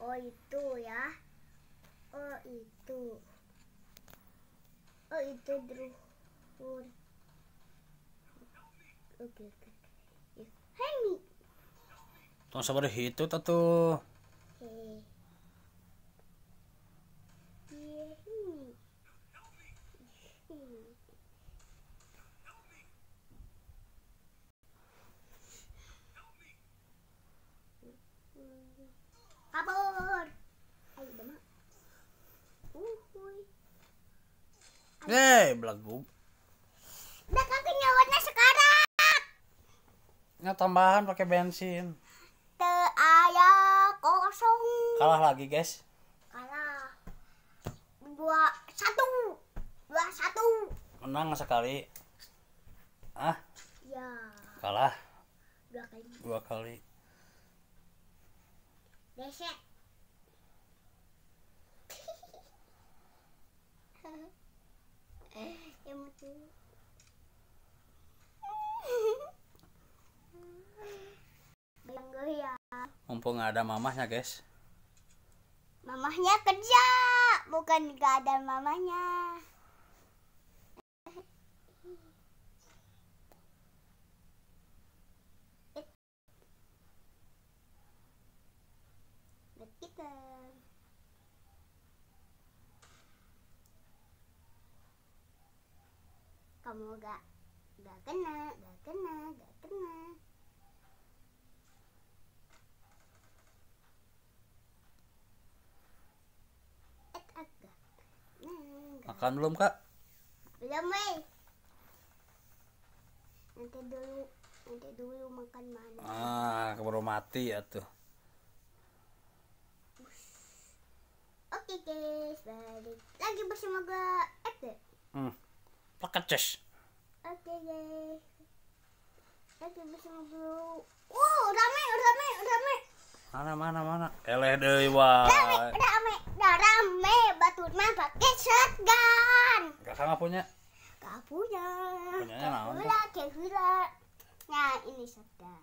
Oh itu ya. Oh itu. Oh itu Druhur. Oke oke. Ya. Hei. Mi. Tuh sabar itu tato. Hei. Yeah, Hei. Hei, belagu. Udah kakinya warna sekarang. Ini tambahan pakai bensin. Teaya kosong. Kalah lagi, guys. Kalah. Dua satu. Dua satu. Menang sekali. Ah? Ya. Kalah. Dua kali. Dua kali. Besek. Ya. Mumpung ada mamahnya, guys. Mamahnya kerja, bukan gak ada mamahnya. kamu gak gak kena gak kena gak kena makan belum kak belum wey nanti dulu nanti dulu makan mana ah keburu mati ya tuh Oke okay, guys, balik lagi bersama gue Ed. Hmm. Pakai Mana, mana, mana. Eleh deh, wah. Rame, rame, dah rame. Batur mah pakai shotgun. Kakak nggak punya? Gak punya. Punyanya naon? Kehula, kehula. Nah, ini shotgun.